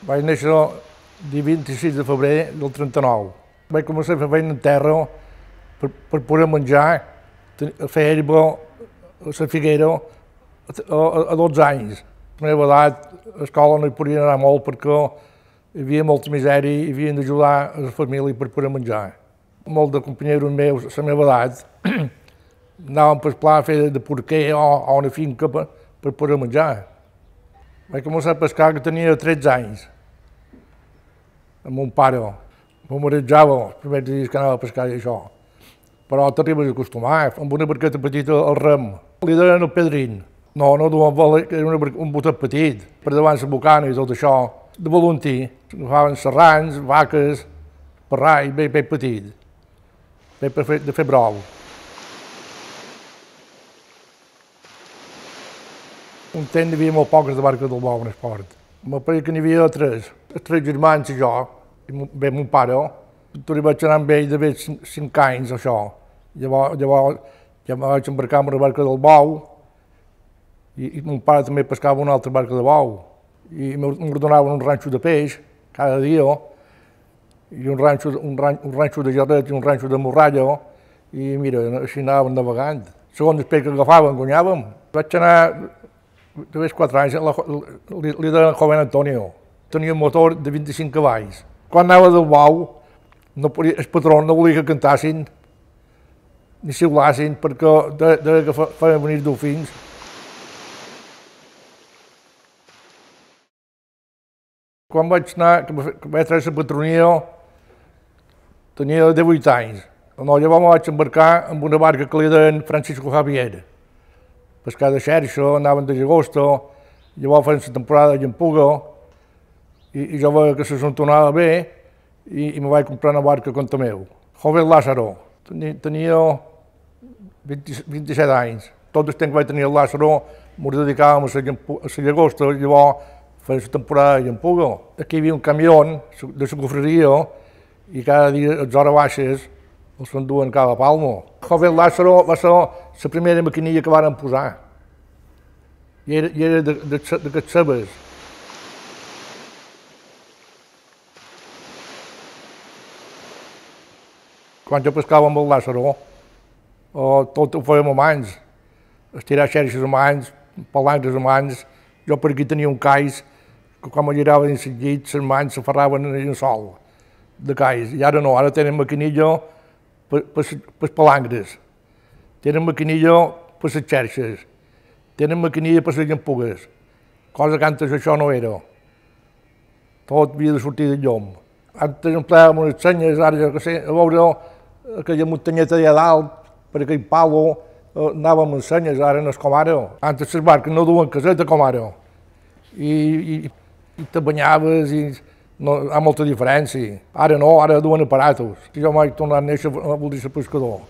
Vaig néixer el 26 de febrer del 39. Vaig començar a fer feina en terra per, per poder menjar, a fer herba, a eh, la figuera, a, a, a 12 anys. A la meva edat, a escola no hi podia anar molt perquè hi havia molta misèria i havien d'ajudar a la família per poder menjar. Molts de companyeros meus, a la meva edat, anàvem per pla a fer de porquer o, a una finca per, per poder menjar. Vaig començar a pescar que tenia 13 anys amb mon pare. M'humoritzava els primers dies que anava a pescar i això. Però hi vaig acostumar, eh. amb una barqueta petita al rem. Li deien el pedrin. No, no voler, que era una, un botet petit, per davant la bocana i tot això, de voluntí. Agafaven serrans, vaques, parrai, ben, ben petit, ben per fer, de fer brou. Un temps hi havia molt poques de barques del Bou en esport. Me pareix que n'hi havia tres tres germans i jo, i bé, mon pare, oh. li vaig anar amb ell de bé cinc anys, això. Llavors, llavors ja em vaig embarcar amb una barca del bou, i, i mon pare també pescava una altra barca de bou, i m'ordonaven un ranxo de peix cada dia, oh. i un ranxo, un, ran, un ranxo de jarret i un ranxo de morralla, oh. i mira, així anàvem navegant. Segons el peix que agafàvem, guanyàvem. Vaig anar, de quatre anys, li, li deien Joven Antonio, tenia un motor de 25 cavalls. Quan anava del bau, no podia, el patró no volia que cantassin ni xiulassin perquè de, de que feien venir dofins. Quan vaig anar, que vaig treure la patronia, tenia 18 anys. No, llavors vaig embarcar amb una barca que li deien Francisco Javier. Pescar de xerxa, anaven de llagosta, llavors feien la temporada de llampuga, i, i jo veia que se s'entornava bé i, i me vaig comprar una barca contra meu. Jove Lázaro, tenia, tenia 20, 27 anys. Tot el temps que vaig tenir el Lázaro m'ho dedicàvem a la llagosta, llavors feia la temporada de llampuga. Aquí hi havia un camió de la cofreria i cada dia a les hores baixes els s'enduen cada palmo. Jove Lázaro va ser la primera maquinilla que varen posar. I era, i era de, de, de, de, quan jo pescava amb el Lázaro, o tot ho fèiem a mans, estirar xerxes a mans, palangres a mans, jo per aquí tenia un cais, que quan me girava dins el llit, les mans s'aferraven en el sol de cais, i ara no, ara tenen maquinilla per les palangres, tenen maquinilla per les xerxes, tenen maquinilla per les llampugues, cosa que antes això no era. Tot havia de sortir de llom. Antes em unes senyes, ara ja que sé, a veure aquella muntanyeta allà dalt, per aquell palo, eh, anàvem amb senyes, ara no és com ara. Oh. Antes les barques no duen caseta com ara. Oh. I, i, i te banyaves i no, hi ha molta diferència. Ara no, ara duen aparatos. Jo mai tornat a néixer, voldria ser pescador.